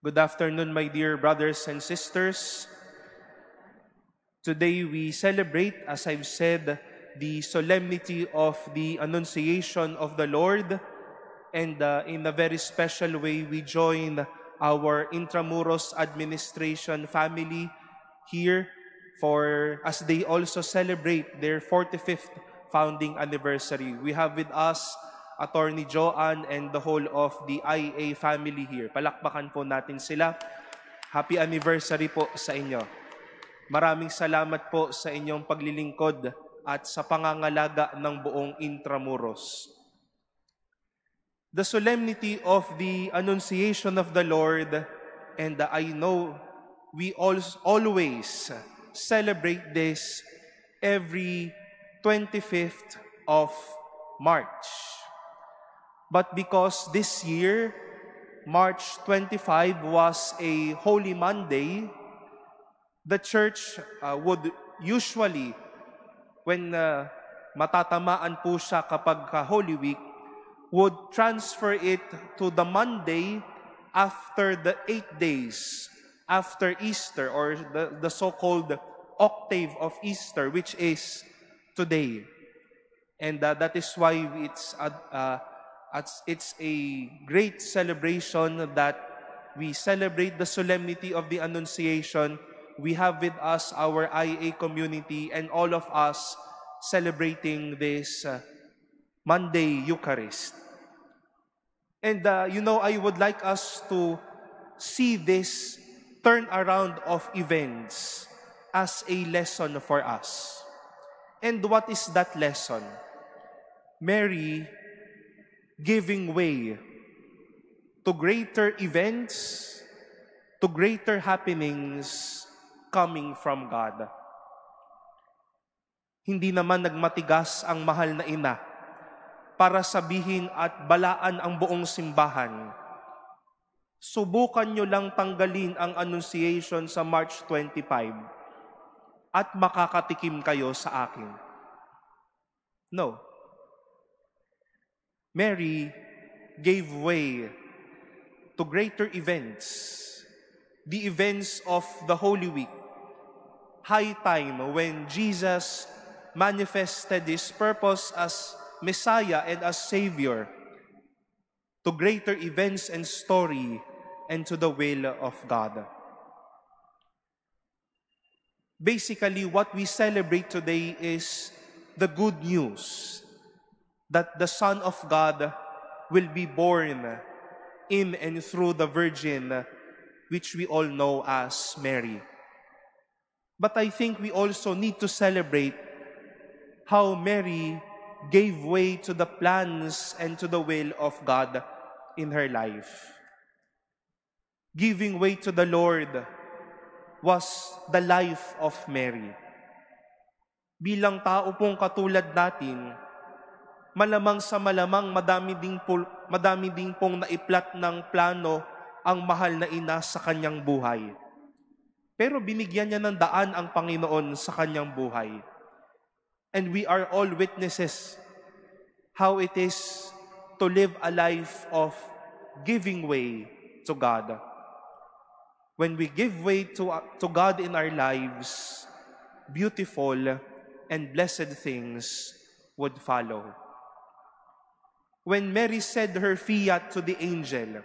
Good afternoon, my dear brothers and sisters. Today we celebrate, as I've said, the solemnity of the Annunciation of the Lord. And uh, in a very special way, we join our Intramuros administration family here for as they also celebrate their 45th founding anniversary. We have with us Attorney Joanne and the whole of the IA family here. Palakpakan po natin sila. Happy anniversary po sa inyo. Maraming salamat po sa inyong paglilingkod at sa pangangalaga ng buong Intramuros. The solemnity of the Annunciation of the Lord and I know we always celebrate this every 25th of March. but because this year, March 25 was a Holy Monday, the church uh, would usually, when uh, matatamaan po siya kapag ka uh, Holy Week, would transfer it to the Monday after the eight days after Easter or the, the so-called octave of Easter, which is today. And uh, that is why it's uh, uh as it's a great celebration that we celebrate the solemnity of the Annunciation. We have with us our IA community and all of us celebrating this uh, Monday Eucharist. And uh, you know, I would like us to see this turnaround of events as a lesson for us. And what is that lesson? Mary giving way to greater events, to greater happenings coming from God. Hindi naman nagmatigas ang mahal na ina para sabihin at balaan ang buong simbahan. Subukan nyo lang tanggalin ang annunciation sa March 25 at makakatikim kayo sa akin. No. Mary gave way to greater events, the events of the Holy Week, high time when Jesus manifested his purpose as Messiah and as Savior to greater events and story and to the will of God. Basically, what we celebrate today is the good news that the Son of God will be born in and through the Virgin, which we all know as Mary. But I think we also need to celebrate how Mary gave way to the plans and to the will of God in her life. Giving way to the Lord was the life of Mary. Bilang tao pong katulad natin, malamang sa malamang madami ding, pul- madami ding pong naiplat ng plano ang mahal na ina sa kanyang buhay. Pero binigyan niya ng daan ang Panginoon sa kanyang buhay. And we are all witnesses how it is to live a life of giving way to God. When we give way to, to God in our lives, beautiful and blessed things would follow. When Mary said her fiat to the angel,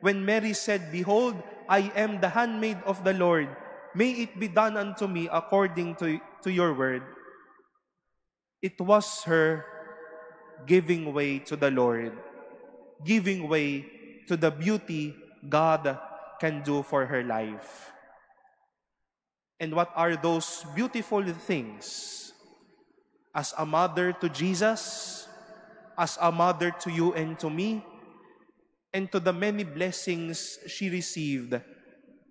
when Mary said, Behold, I am the handmaid of the Lord, may it be done unto me according to, to your word. It was her giving way to the Lord, giving way to the beauty God can do for her life. And what are those beautiful things? As a mother to Jesus, as a mother to you and to me, and to the many blessings she received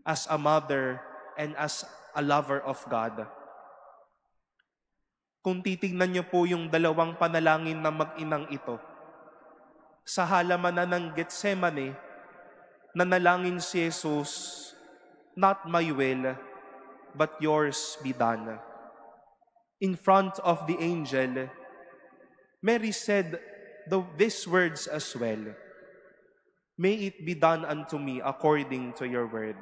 as a mother and as a lover of God. Kung titingnan niyo po yung dalawang panalangin ng mag-inang ito, sa halamanan ng Getsemane, nanalangin si Jesus, Not my will, but yours be done. In front of the angel, Mary said the, these words as well. May it be done unto me according to your word.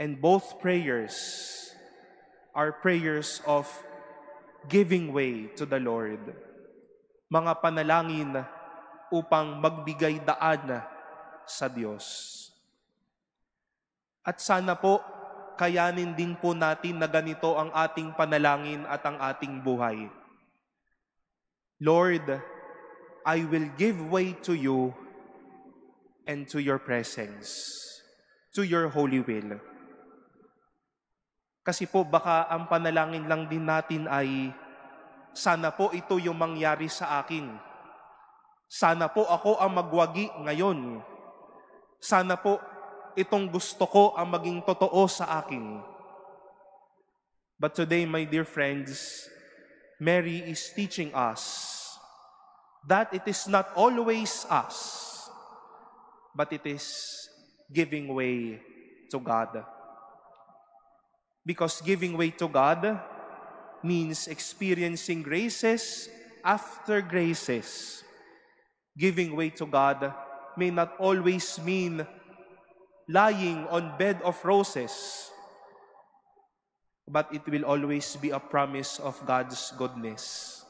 And both prayers are prayers of giving way to the Lord. Mga panalangin upang magbigay daan sa Diyos. At sana po, kayanin din po natin na ganito ang ating panalangin at ang ating buhay Lord, I will give way to you and to your presence, to your holy will. Kasi po baka ang panalangin lang din natin ay sana po ito yung mangyari sa akin. Sana po ako ang magwagi ngayon. Sana po itong gusto ko ang maging totoo sa akin. But today, my dear friends, Mary is teaching us that it is not always us, but it is giving way to God. Because giving way to God means experiencing graces after graces. Giving way to God may not always mean lying on bed of roses but it will always be a promise of God's goodness.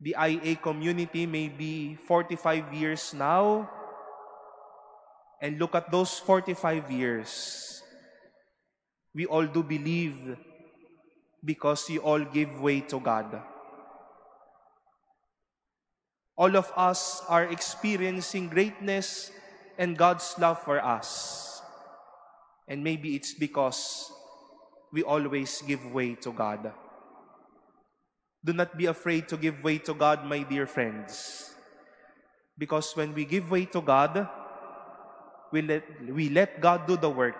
The IA community may be 45 years now, and look at those 45 years. We all do believe because you all give way to God. All of us are experiencing greatness and God's love for us. And maybe it's because we always give way to God. Do not be afraid to give way to God, my dear friends. Because when we give way to God, we let, we let God do the work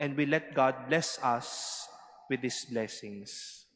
and we let God bless us with His blessings.